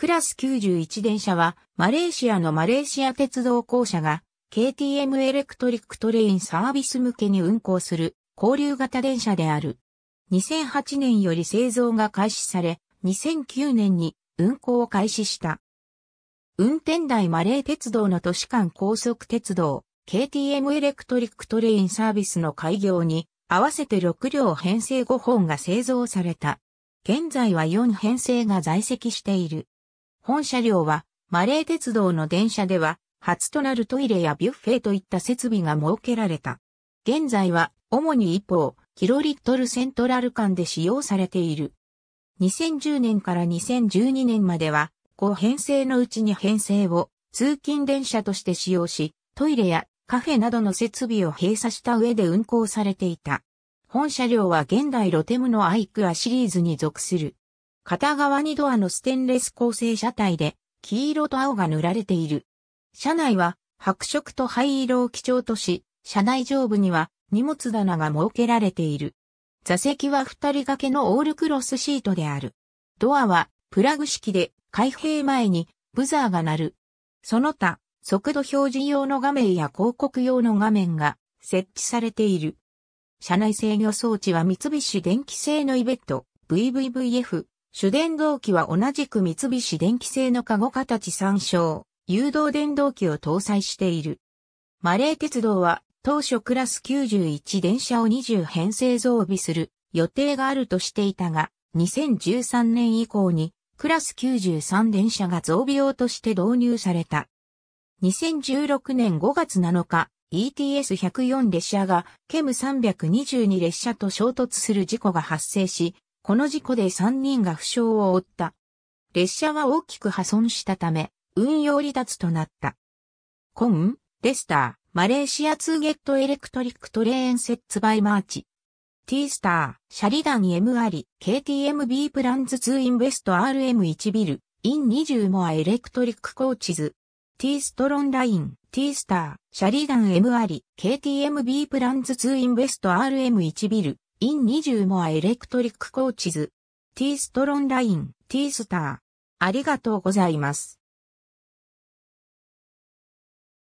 クラス91電車は、マレーシアのマレーシア鉄道公社が、KTM エレクトリックトレインサービス向けに運行する、交流型電車である。2008年より製造が開始され、2009年に運行を開始した。運転台マレー鉄道の都市間高速鉄道、KTM エレクトリックトレインサービスの開業に、合わせて6両編成5本が製造された。現在は4編成が在籍している。本車両は、マレー鉄道の電車では、初となるトイレやビュッフェといった設備が設けられた。現在は、主に一方、キロリットルセントラル間で使用されている。2010年から2012年までは、後編成のうちに編成を通勤電車として使用し、トイレやカフェなどの設備を閉鎖した上で運行されていた。本車両は現代ロテムのアイクアシリーズに属する。片側にドアのステンレス構成車体で、黄色と青が塗られている。車内は白色と灰色を基調とし、車内上部には荷物棚が設けられている。座席は二人掛けのオールクロスシートである。ドアはプラグ式で開閉前にブザーが鳴る。その他、速度表示用の画面や広告用の画面が設置されている。車内制御装置は三菱電機製のイベット VVVF 主電動機は同じく三菱電機製のカゴ形参照、誘導電動機を搭載している。マレー鉄道は当初クラス91電車を20編成増備する予定があるとしていたが、2013年以降にクラス93電車が増備用として導入された。2016年5月7日、ETS104 列車がケム322列車と衝突する事故が発生し、この事故で3人が負傷を負った。列車は大きく破損したため、運用離脱となった。コン、レスター、マレーシア2ゲットエレクトリックトレーンセッツバイマーチ。ティースター、シャリダン M あり、KTMB プランズ2インベスト RM1 ビル、イン20モアエレクトリックコーチズ。テーストロンライン、ティースター、シャリダン M あり、KTMB プランズ2インベスト RM1 ビル、in 20 more electric coaches. T s t r o n Line, T s t a r ありがとうございます。